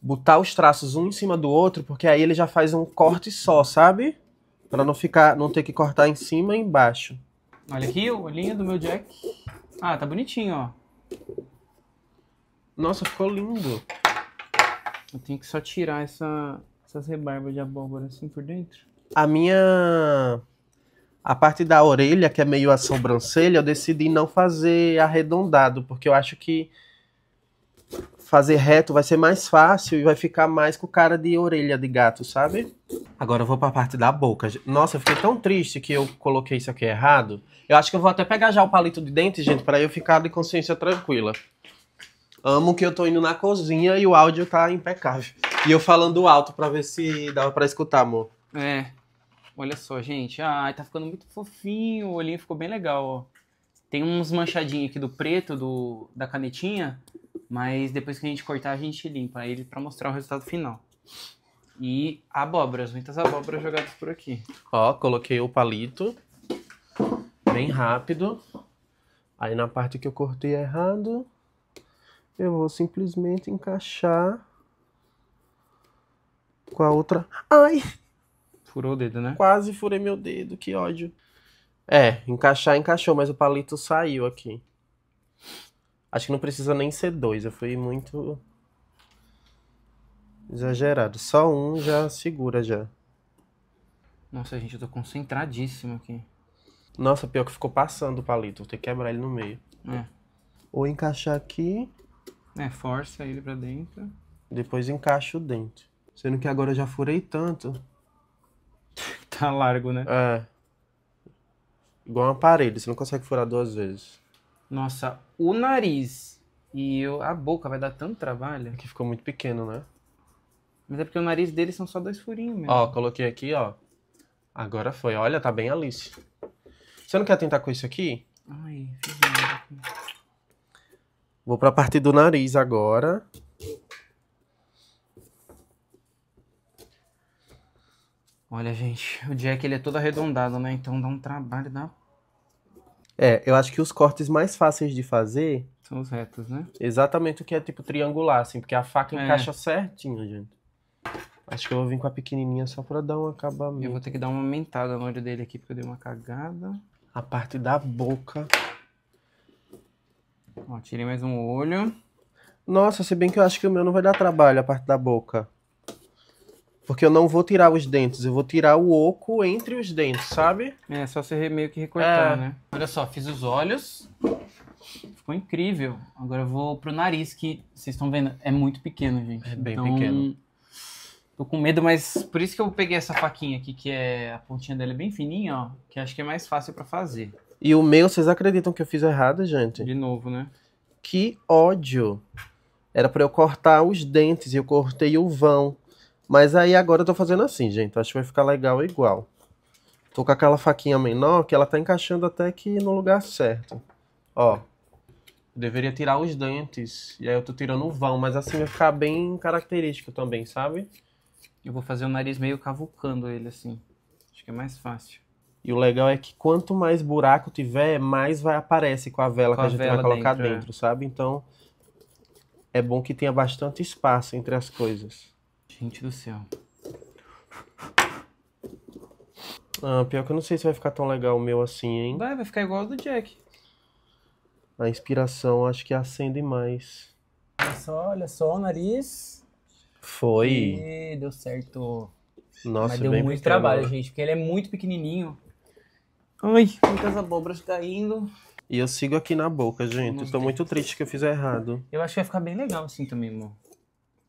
botar os traços um em cima do outro, porque aí ele já faz um corte só, sabe? Para não ficar, não ter que cortar em cima e embaixo. Olha aqui o olhinho do meu Jack. Ah, tá bonitinho, ó. Nossa, ficou lindo. Eu tenho que só tirar essa, essas rebarbas de abóbora assim por dentro. A minha a parte da orelha, que é meio a sobrancelha, eu decidi não fazer arredondado, porque eu acho que fazer reto vai ser mais fácil e vai ficar mais com cara de orelha de gato, sabe? Agora eu vou pra parte da boca. Nossa, eu fiquei tão triste que eu coloquei isso aqui errado. Eu acho que eu vou até pegar já o palito de dente, gente, para eu ficar de consciência tranquila. Amo que eu tô indo na cozinha e o áudio tá impecável. E eu falando alto para ver se dava para escutar, amor. É. Olha só, gente. Ai, tá ficando muito fofinho. O olhinho ficou bem legal, ó. Tem uns manchadinhos aqui do preto, do, da canetinha. Mas depois que a gente cortar, a gente limpa ele para mostrar o resultado final. E abóboras, muitas abóboras jogadas por aqui. Ó, coloquei o palito. Bem rápido. Aí na parte que eu cortei errado, eu vou simplesmente encaixar com a outra. Ai! Furou o dedo, né? Quase furei meu dedo, que ódio. É, encaixar encaixou, mas o palito saiu aqui. Acho que não precisa nem ser dois, eu fui muito exagerado. Só um já segura já. Nossa, gente, eu tô concentradíssimo aqui. Nossa, pior que ficou passando o palito, vou ter que quebrar ele no meio. É. Ou encaixar aqui. É, força ele pra dentro. Depois encaixa o dente. Sendo que agora eu já furei tanto tá largo, né? É. Igual uma parede, você não consegue furar duas vezes. Nossa, o nariz e eu, a boca vai dar tanto trabalho. Que ficou muito pequeno, né? Mas é porque o nariz deles são só dois furinhos mesmo. Ó, coloquei aqui, ó. Agora foi. Olha, tá bem Alice. Você não quer tentar com isso aqui? Ai, fiz merda aqui. Vou pra parte do nariz agora. Olha, gente, o Jack é ele é todo arredondado, né? Então dá um trabalho da. É, eu acho que os cortes mais fáceis de fazer. São os retos, né? Exatamente o que é tipo triangular, assim, porque a faca é. encaixa certinho, gente. Acho que eu vou vir com a pequenininha só pra dar um acabamento. Eu vou ter que dar uma aumentada no olho dele aqui, porque eu dei uma cagada. A parte da boca. Ó, tirei mais um olho. Nossa, se bem que eu acho que o meu não vai dar trabalho, a parte da boca. Porque eu não vou tirar os dentes, eu vou tirar o oco entre os dentes, sabe? É, só você meio que recortar, é. né? Olha só, fiz os olhos. Ficou incrível. Agora eu vou pro nariz, que vocês estão vendo, é muito pequeno, gente. É bem então, pequeno. Tô com medo, mas por isso que eu peguei essa faquinha aqui, que é a pontinha dela é bem fininha, ó. Que acho que é mais fácil para fazer. E o meu, vocês acreditam que eu fiz errado, gente? De novo, né? Que ódio! Era para eu cortar os dentes e eu cortei o vão. Mas aí agora eu tô fazendo assim, gente. Acho que vai ficar legal igual. Tô com aquela faquinha menor que ela tá encaixando até que no lugar certo. Ó. Deveria tirar os dentes. E aí eu tô tirando o vão, mas assim vai ficar bem característico também, sabe? Eu vou fazer o nariz meio cavucando ele assim. Acho que é mais fácil. E o legal é que quanto mais buraco tiver, mais vai aparecer com a vela com que a, gente vai colocar dentro, é. dentro é. sabe? Então é bom que tenha bastante espaço entre as coisas. Gente do céu. Ah, pior que eu não sei se vai ficar tão legal o meu assim, hein? Vai, vai ficar igual ao do Jack. A inspiração acho que acende mais. Olha só, olha só o nariz. Foi. E deu certo. Nossa, Mas deu muito trabalho, gente, porque ele é muito pequenininho. Ai, muitas abobras caindo. E eu sigo aqui na boca, gente. Estou muito triste que eu fiz errado. Eu acho que vai ficar bem legal assim também, amor.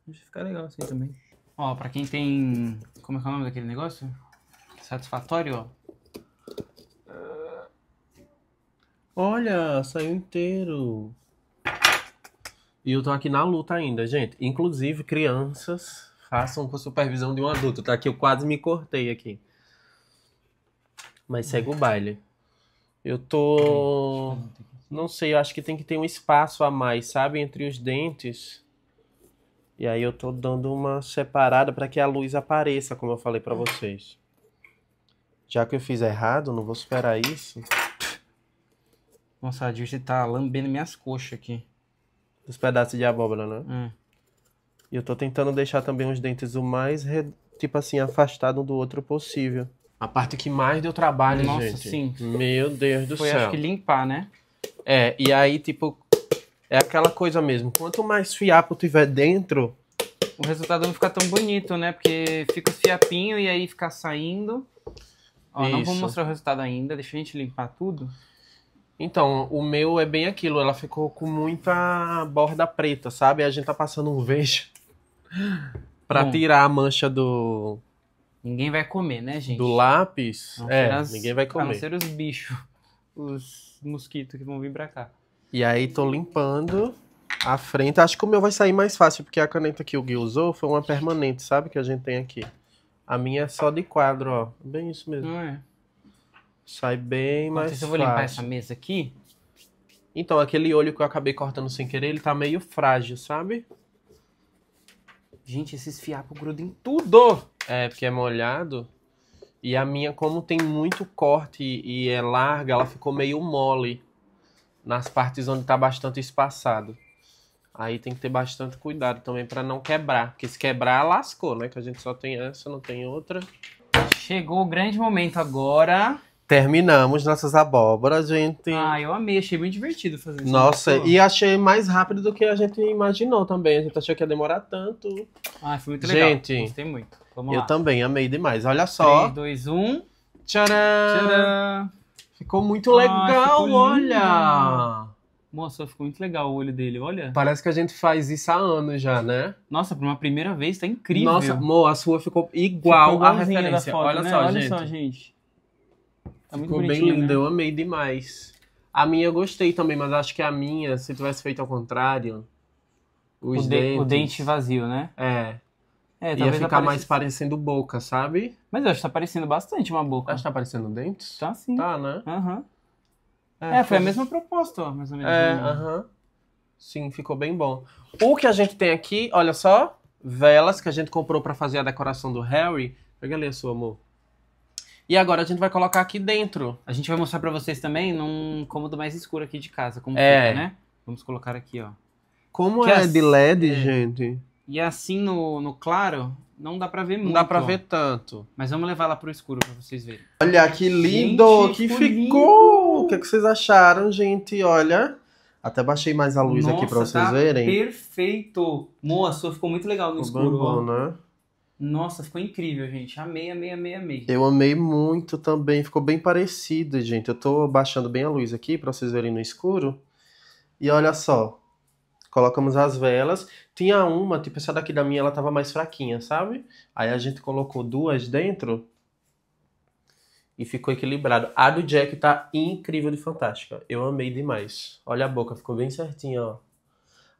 Acho que vai ficar legal assim também. Ó, pra quem tem. Como é que é o nome daquele negócio? Satisfatório, ó. Olha, saiu inteiro. E eu tô aqui na luta ainda, gente. Inclusive, crianças, façam com supervisão de um adulto, tá? Que eu quase me cortei aqui. Mas segue o baile. Eu tô. Não sei, eu acho que tem que ter um espaço a mais, sabe? Entre os dentes e aí eu tô dando uma separada para que a luz apareça, como eu falei para vocês. Já que eu fiz errado, não vou superar isso. Nossa, a Dirce tá lambendo minhas coxas aqui. Os pedaços de abóbora, né? Hum. E eu tô tentando deixar também os dentes o mais, re... tipo assim, afastado um do outro possível. A parte que mais deu trabalho, Nossa, gente. Nossa, sim. Meu Deus do Foi, céu. Foi, acho que limpar, né? É, e aí, tipo, é aquela coisa mesmo. Quanto mais fiapo tiver dentro. O resultado não fica tão bonito, né? Porque fica os fiapinhos e aí fica saindo. Ó, não vou mostrar o resultado ainda, deixa a gente limpar tudo. Então, o meu é bem aquilo, ela ficou com muita borda preta, sabe? A gente tá passando um vejo pra Bom, tirar a mancha do. Ninguém vai comer, né, gente? Do lápis. Não, é, as, ninguém vai comer. A não ser os bichos, os mosquitos que vão vir pra cá. E aí tô limpando a frente. Acho que o meu vai sair mais fácil, porque a caneta que o Gui usou foi uma permanente, sabe? Que a gente tem aqui. A minha é só de quadro, ó. Bem isso mesmo. Não é? Sai bem mais fácil. eu vou limpar essa mesa aqui. Então, aquele olho que eu acabei cortando sem querer, ele tá meio frágil, sabe? Gente, esses fiapos grudam em tudo! É, porque é molhado. E a minha, como tem muito corte e é larga, ela ficou meio mole nas partes onde está bastante espaçado. Aí tem que ter bastante cuidado também para não quebrar, porque se quebrar lascou, né? Que a gente só tem essa, não tem outra. Chegou o grande momento agora. Terminamos nossas abóboras, gente. Ah, eu amei, achei bem divertido fazer isso. Nossa, e achei mais rápido do que a gente imaginou também. A gente achou que ia demorar tanto. Ah, foi muito legal. Gente, gostei muito. Vamos eu lá. também amei demais. Olha só. 3, 2, 1. Tcharam! Tcharam! Ficou muito ah, legal, ficou olha! Nossa, ficou muito legal o olho dele, olha. Parece que a gente faz isso há anos já, né? Nossa, por uma primeira vez, tá incrível. Nossa, amor, a sua ficou igual ficou a referência. Foto, olha né? só, olha gente. só, gente. Tá ficou bem linda, né? eu amei demais. A minha eu gostei também, mas acho que a minha, se tivesse feito ao contrário, os o, de, dentes... o dente vazio, né? É. É, ia ficar mais parecendo boca, sabe? Mas eu acho que tá parecendo bastante uma boca. Acho que tá parecendo dentes. Tá sim. Tá, né? Uhum. É, é, foi a mesma proposta, ó, mais ou menos. É, né? aham. Uhum. Sim, ficou bem bom. O que a gente tem aqui, olha só, velas que a gente comprou para fazer a decoração do Harry. Pega ali a sua, amor. E agora a gente vai colocar aqui dentro. A gente vai mostrar para vocês também num cômodo mais escuro aqui de casa, como é. fica, né? Vamos colocar aqui, ó. Como que é as... de LED, é. gente? E assim no, no claro, não dá pra ver não muito. Não dá pra ver tanto. Mas vamos levar lá pro escuro pra vocês verem. Olha que lindo gente, que ficou! Lindo. O que, é que vocês acharam, gente? Olha. Até baixei mais a luz Nossa, aqui pra vocês tá verem. Perfeito! Moço, ficou muito legal no ficou escuro. Bom, né? Nossa, ficou incrível, gente. Amei, amei, amei, amei. Eu amei muito também. Ficou bem parecido, gente. Eu tô baixando bem a luz aqui pra vocês verem no escuro. E olha só, colocamos as velas. Tinha uma, tipo essa daqui da minha, ela tava mais fraquinha, sabe? Aí a gente colocou duas dentro e ficou equilibrado. A do Jack tá incrível de fantástica. Eu amei demais. Olha a boca, ficou bem certinha, ó.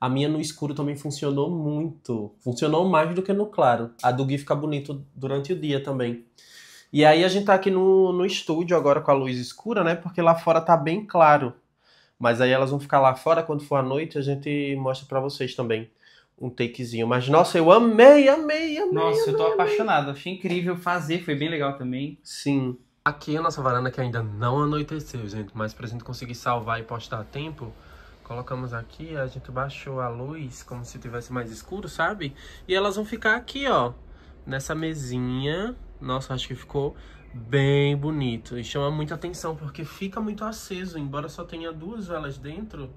A minha no escuro também funcionou muito. Funcionou mais do que no claro. A do Gui fica bonito durante o dia também. E aí a gente tá aqui no, no estúdio agora com a luz escura, né? Porque lá fora tá bem claro. Mas aí elas vão ficar lá fora quando for a noite, a gente mostra para vocês também um takezinho. Mas nossa, eu amei, amei, amei. Nossa, amei, eu tô amei. apaixonado. Achei incrível fazer, foi bem legal também. Sim. Aqui a nossa varanda que ainda não anoiteceu, gente, mas pra gente conseguir salvar e postar a tempo, colocamos aqui, a gente baixou a luz como se tivesse mais escuro, sabe? E elas vão ficar aqui, ó, nessa mesinha. Nossa, acho que ficou bem bonito e chama muita atenção porque fica muito aceso, embora só tenha duas velas dentro.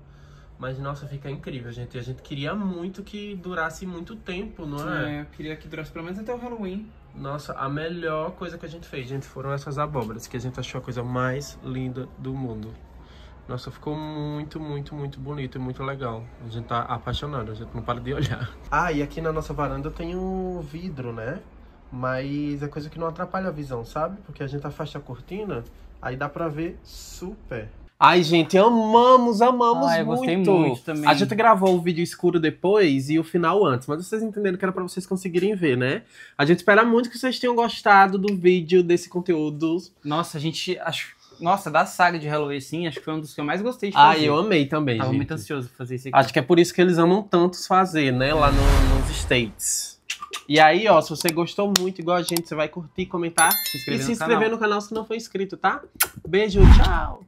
Mas nossa, fica incrível, gente. A gente queria muito que durasse muito tempo, não é? É, eu queria que durasse pelo menos até o Halloween. Nossa, a melhor coisa que a gente fez, gente, foram essas abóboras, que a gente achou a coisa mais linda do mundo. Nossa, ficou muito, muito, muito bonito e muito legal. A gente tá apaixonado, a gente não para de olhar. Ah, e aqui na nossa varanda tem o vidro, né? Mas é coisa que não atrapalha a visão, sabe? Porque a gente afasta tá a cortina, aí dá pra ver super. Ai, gente, amamos, amamos muito. muito também. A gente gravou o vídeo escuro depois e o final antes, mas vocês entenderam que era para vocês conseguirem ver, né? A gente espera muito que vocês tenham gostado do vídeo, desse conteúdo. Nossa, a gente acho nossa, da saga de Halloween, sim, acho que foi um dos que eu mais gostei de fazer. Ah, eu amei também, Tava gente. muito ansioso pra fazer isso aqui. Acho que é por isso que eles amam tantos fazer, né, lá no, nos States. E aí, ó, se você gostou muito, igual a gente, você vai curtir, comentar se e se inscrever no canal se não for inscrito, tá? Beijo, tchau!